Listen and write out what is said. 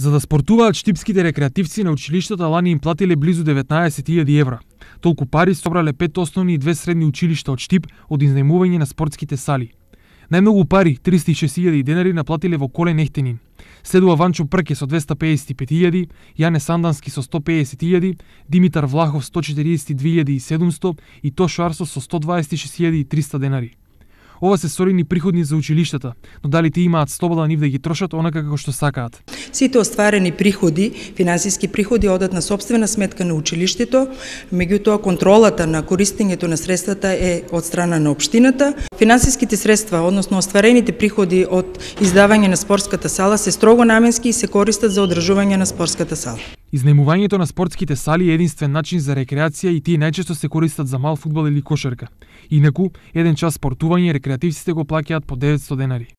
За да спортуваат штипските рекреативци на училиштата лани им платиле близу 19.000 евра. Толку пари собрале пет основни и две средни училишта од Штип од изнемување на спортските сали. Најмногу пари, 306.000 денари, наплатиле во Коле Нехтенин. Следува Ванчо Прке со 255.000, Јане Сандански со 150.000, Димитар Влахов 142.700 и Тошо Арсо со 126.300 денари. Ова се солидни приходни за училиштата, но дали ти имаат слобода нив да ги трошат онака како што сакаат. Сите остварени приходи, финансиски приходи одат на собствена сметка на училиштето, меѓутоа контролата на користењето на средствата е од страна на општината. Финансиските средства, односно остварените приходи од издавање на спортската сала се строго наменски и се користат за одржување на спортската сала. Изнемувањето на спортските сали е единствен начин за рекреација и тие најчесто се користат за мал фудбал или кошерка. Инаку, еден час спортување рекреативците го плаќаат по 900 денари.